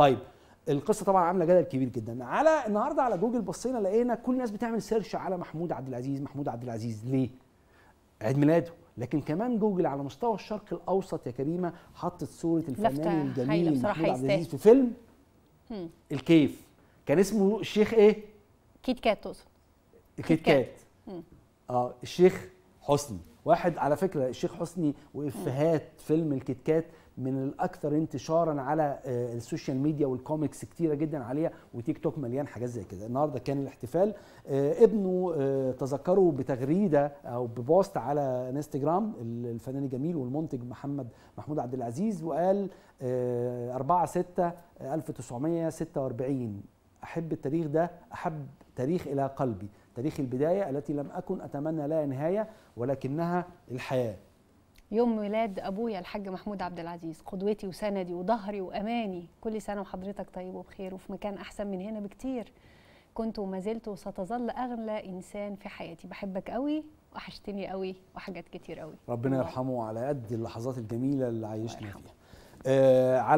طيب القصه طبعا عامله جدل كبير جدا على النهارده على جوجل بصينا لقينا كل الناس بتعمل سيرش على محمود عبد العزيز محمود عبد العزيز ليه عيد ميلاده لكن كمان جوجل على مستوى الشرق الاوسط يا كريمه حطت صوره الفنان الجميل محمود عبد العزيز في فيلم هم. الكيف كان اسمه الشيخ ايه كيت كات تقصد كيت كات اه الشيخ حسني واحد على فكره الشيخ حسني وافيهات فيلم الكتكات من الاكثر انتشارا على آه، السوشيال ميديا والكوميكس كتيره جدا عليها وتيك توك مليان حاجات زي كده النهارده كان الاحتفال آه، ابنه آه، تذكره بتغريده او ببوست على انستجرام الفنان الجميل والمنتج محمد محمود عبد العزيز وقال 4 6 1946 احب التاريخ ده احب تاريخ الى قلبي تاريخ البداية التي لم أكن أتمنى لها نهاية ولكنها الحياة يوم ميلاد أبويا الحاج محمود عبد العزيز قدوتي وسندي وظهري وأماني كل سنة وحضرتك طيب وبخير وفي مكان أحسن من هنا بكتير كنت وما زلت وستظل أغلى إنسان في حياتي بحبك قوي وحشتني قوي وحاجات كتير قوي ربنا يرحمه على قد اللحظات الجميلة اللي عايشنا فيها آه على